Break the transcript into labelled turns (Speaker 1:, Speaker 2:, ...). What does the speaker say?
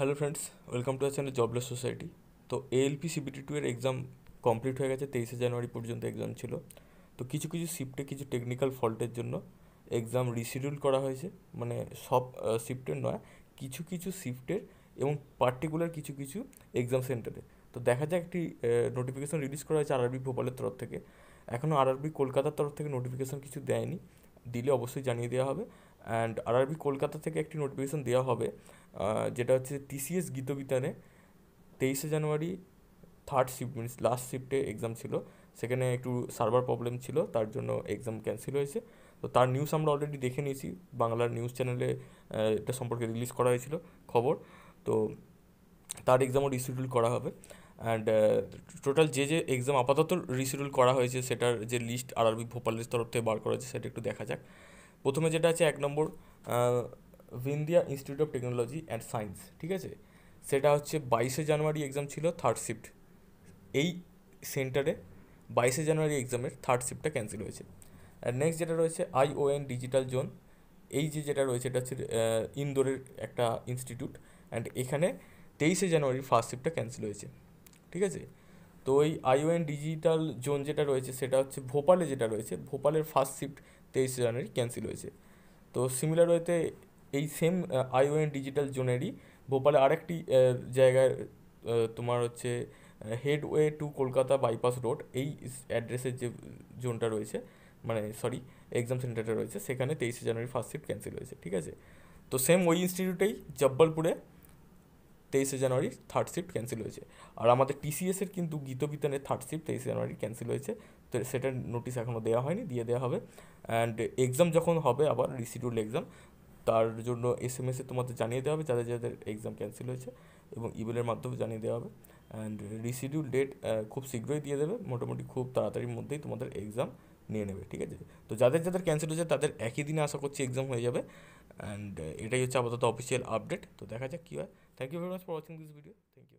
Speaker 1: hello friends welcome to our channel jobless society তো ALP CBT two এর exam complete হয়ে গেছে তেইশে জানুয়ারি পর্যন্ত এক্সাম ছিল তো কিছু কিছু শিফটে কিছু টেকনিক্যাল ফল্টের জন্য এক্সাম রিশিডিউল করা হয়েছে মানে সব শিফটের নয় কিছু কিছু শিফটের এবং পার্টিকুলার কিছু কিছু এক্সাম সেন্টারে তো দেখা যায় একটি নোটিফিকেশান রিলিজ করা হয়েছে আরআরবি ভোপালের তরফ থেকে এখনও আরআরবি কলকাতার তরফ থেকে নোটিফিকেশান কিছু দেয়নি দিলে অবশ্যই জানিয়ে দেওয়া হবে অ্যান্ড আরআরবি কলকাতা থেকে একটি নোটিফিকেশান দেওয়া হবে যেটা হচ্ছে টিসিএস গীতবিতানে তেইশে January third shift means last শিফটে এক্সাম ছিল সেখানে একটু সার্ভার প্রবলেম ছিল তার জন্য এক্সাম ক্যান্সেল হয়েছে তো তার নিউজ আমরা অলরেডি দেখে নিয়েছি বাংলার নিউজ চ্যানেলে এটা সম্পর্কে রিলিজ করা হয়েছিল খবর তো তার এক্সামও রিসিডিউল করা হবে অ্যান্ড টোটাল যে যে এক্সাম আপাতত রিসিডিউল করা হয়েছে সেটার যে লিস্ট আরআরবি ভোপালের তরফ থেকে বার করা হয়েছে সেটা একটু দেখা যাক প্রথমে যেটা আছে এক নম্বর Vindhya institute of technology and science ঠিক আছে সেটা হচ্ছে বাইশে জানুয়ারি এক্সাম ছিল থার্ড শিফট এই সেন্টারে বাইশে জানুয়ারি এক্সামের থার্ড শিফটটা ক্যান্সেল হয়েছে আর নেক্সট যেটা রয়েছে আইওএন ডিজিটাল জোন এই যে যেটা রয়েছে এটা হচ্ছে ইন্দোরের একটা ইনস্টিটিউট অ্যান্ড এখানে তেইশে জানুয়ারির ফার্স্ট শিফটটা ক্যান্সেল হয়েছে ঠিক আছে তো ওই আইওএন ডিজিটাল জোন যেটা রয়েছে সেটা হচ্ছে ভোপালে যেটা রয়েছে ভোপালের ফার্স্ট শিফট তেইশে জানুয়ারি ক্যান্সেল হয়েছে তো সিমিলার ওয়েতে এই সেম আইওএন ডিজিটাল জোনেরই ভোপালে আরেকটি জায়গায় তোমার হচ্ছে headway to Kolkata bypass road এই অ্যাড্রেসের যে জোনটা রয়েছে মানে সরি এক্সাম সেন্টারটা রয়েছে সেখানে তেইশে জানুয়ারি ফার্স্ট শিফট ক্যান্সেল হয়েছে ঠিক আছে তো সেম ওই ইনস্টিটিউটেই জব্বলপুরে তেইশে জানুয়ারি থার্ড শিফট ক্যান্সেল হয়েছে আর আমাদের টিসিএসের কিন্তু গীতবিতানের থার্ড শিফট তেইশে জানুয়ারি ক্যান্সেল হয়েছে তো সেটার নোটিশ এখনও দেওয়া হয়নি দিয়ে দেওয়া হবে অ্যান্ড এক্সাম যখন হবে আবার রিসিডিউল এক্সাম তার জন্য এস এম এসে তোমাদের জানিয়ে দেওয়া হবে যাদের যাদের এক্সাম ক্যান্সেল হয়েছে এবং ইমেলের মাধ্যমে জানিয়ে দেওয়া হবে অ্যান্ড রিসিডিউল ডেট খুব শীঘ্রই দিয়ে দেবে মোটামুটি খুব তাড়াতাড়ির মধ্যেই তোমাদের এক্সাম নিয়ে নেবে ঠিক আছে তো যাদের যাদের ক্যান্সেল হয়েছে তাদের একই দিনে আশা করছি এক্সাম হয়ে যাবে অ্যান্ড এটাই হচ্ছে আপাতত অফিসিয়াল আপডেট তো দেখা যাক কী হয় thank you very much for watching this video thank you